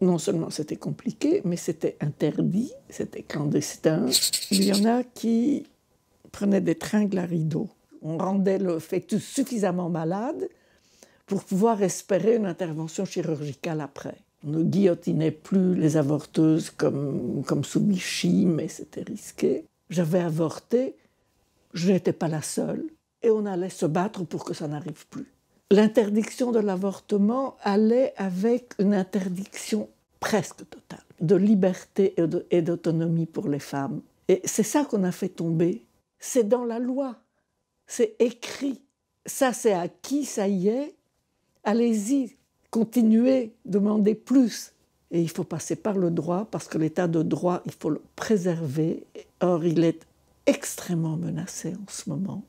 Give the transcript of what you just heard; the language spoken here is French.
non seulement c'était compliqué, mais c'était interdit, c'était clandestin. Il y en a qui prenaient des tringles à rideaux. On rendait le fœtus suffisamment malade pour pouvoir espérer une intervention chirurgicale après. On ne guillotinait plus les avorteuses comme, comme sous Vichy, mais c'était risqué. J'avais avorté, je n'étais pas la seule, et on allait se battre pour que ça n'arrive plus l'interdiction de l'avortement allait avec une interdiction presque totale de liberté et d'autonomie pour les femmes. Et c'est ça qu'on a fait tomber. C'est dans la loi. C'est écrit. Ça, c'est acquis, ça y est. Allez-y, continuez, demandez plus. Et il faut passer par le droit, parce que l'état de droit, il faut le préserver. Or, il est extrêmement menacé en ce moment.